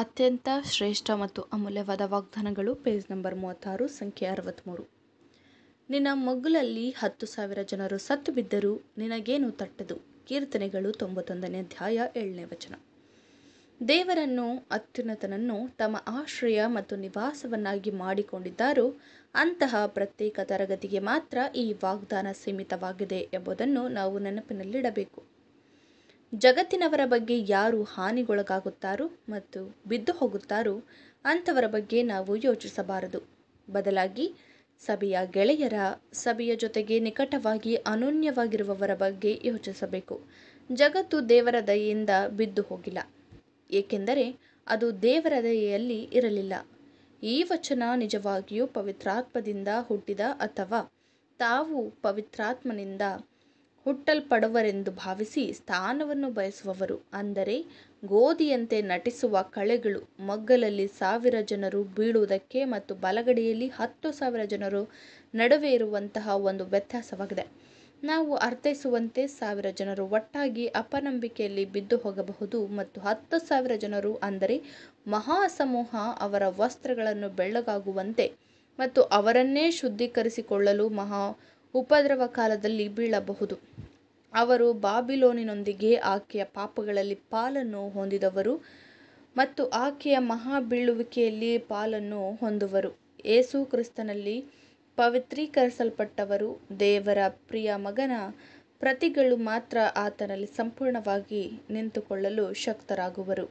ಅತ್ಯಂತ ಶ್ರೇಷ್ಠ ಮತ್ತು ಅಮೂಲ್ಯವಾದ ವಾಗ್ದಾನಗಳು ಪೇಜ್ ನಂಬರ್ ಮೂವತ್ತಾರು ಸಂಖ್ಯೆ ಅರವತ್ತ್ಮೂರು ನಿನ್ನ ಮಗ್ಗುಲಲ್ಲಿ ಹತ್ತು ಸಾವಿರ ಜನರು ಸತ್ತು ಬಿದ್ದರೂ ನಿನಗೇನು ತಟ್ಟದು ಕೀರ್ತನೆಗಳು ತೊಂಬತ್ತೊಂದನೇ ಅಧ್ಯಾಯ ಏಳನೇ ವಚನ ದೇವರನ್ನು ಅತ್ಯುನ್ನತನನ್ನು ತಮ್ಮ ಆಶ್ರಯ ಮತ್ತು ನಿವಾಸವನ್ನಾಗಿ ಮಾಡಿಕೊಂಡಿದ್ದಾರೋ ಅಂತಹ ಪ್ರತ್ಯೇಕ ತರಗತಿಗೆ ಮಾತ್ರ ಈ ವಾಗ್ದಾನ ಸೀಮಿತವಾಗಿದೆ ಎಂಬುದನ್ನು ನಾವು ನೆನಪಿನಲ್ಲಿಡಬೇಕು ಜಗತ್ತಿನವರ ಬಗ್ಗೆ ಯಾರು ಹಾನಿಗೊಳಗಾಗುತ್ತಾರೋ ಮತ್ತು ಬಿದ್ದು ಹೋಗುತ್ತಾರೋ ಅಂಥವರ ಬಗ್ಗೆ ನಾವು ಯೋಚಿಸಬಾರದು ಬದಲಾಗಿ ಸಭೆಯ ಗೆಳೆಯರ ಸಭೆಯ ಜೊತೆಗೆ ನಿಕಟವಾಗಿ ಅನೋನ್ಯವಾಗಿರುವವರ ಬಗ್ಗೆ ಯೋಚಿಸಬೇಕು ಜಗತ್ತು ದೇವರ ದಯೆಯಿಂದ ಬಿದ್ದು ಹೋಗಿಲ್ಲ ಏಕೆಂದರೆ ಅದು ದೇವರ ದಯೆಯಲ್ಲಿ ಇರಲಿಲ್ಲ ಈ ವಚನ ನಿಜವಾಗಿಯೂ ಪವಿತ್ರಾತ್ಮದಿಂದ ಹುಟ್ಟಿದ ಅಥವಾ ತಾವು ಪವಿತ್ರಾತ್ಮನಿಂದ ಹುಟ್ಟಲ್ಪಡುವರೆಂದು ಭಾವಿಸಿ ಸ್ಥಾನವನ್ನು ಬಯಸುವವರು ಅಂದರೆ ಗೋಧಿಯಂತೆ ನಟಿಸುವ ಕಳೆಗಳು ಮಗ್ಗಲಲ್ಲಿ ಸಾವಿರ ಜನರು ಬೀಳುವುದಕ್ಕೆ ಮತ್ತು ಬಲಗಡೆಯಲ್ಲಿ ಹತ್ತು ಸಾವಿರ ಜನರು ನಡುವೆ ಇರುವಂತಹ ಒಂದು ವ್ಯತ್ಯಾಸವಾಗಿದೆ ನಾವು ಅರ್ಥೈಸುವಂತೆ ಸಾವಿರ ಜನರು ಒಟ್ಟಾಗಿ ಅಪನಂಬಿಕೆಯಲ್ಲಿ ಬಿದ್ದು ಹೋಗಬಹುದು ಮತ್ತು ಹತ್ತು ಸಾವಿರ ಜನರು ಅಂದರೆ ಮಹಾಸಮೂಹ ಅವರ ವಸ್ತ್ರಗಳನ್ನು ಬೆಳ್ಳಗಾಗುವಂತೆ ಮತ್ತು ಅವರನ್ನೇ ಶುದ್ಧೀಕರಿಸಿಕೊಳ್ಳಲು ಮಹಾ ಉಪದ್ರವ ಕಾಲದಲ್ಲಿ ಬೀಳಬಹುದು ಅವರು ಬಾಬಿಲೋನಿನೊಂದಿಗೆ ಆಕೆಯ ಪಾಪಗಳಲ್ಲಿ ಪಾಲನ್ನು ಹೊಂದಿದವರು ಮತ್ತು ಆಕೆಯ ಮಹಾ ಬೀಳುವಿಕೆಯಲ್ಲಿ ಪಾಲನ್ನು ಹೊಂದುವರು. ಏಸು ಕ್ರಿಸ್ತನಲ್ಲಿ ಪವಿತ್ರೀಕರಿಸಲ್ಪಟ್ಟವರು ದೇವರ ಪ್ರಿಯ ಮಗನ ಪ್ರತಿಗಳು ಮಾತ್ರ ಆತನಲ್ಲಿ ಸಂಪೂರ್ಣವಾಗಿ ನಿಂತುಕೊಳ್ಳಲು ಶಕ್ತರಾಗುವರು.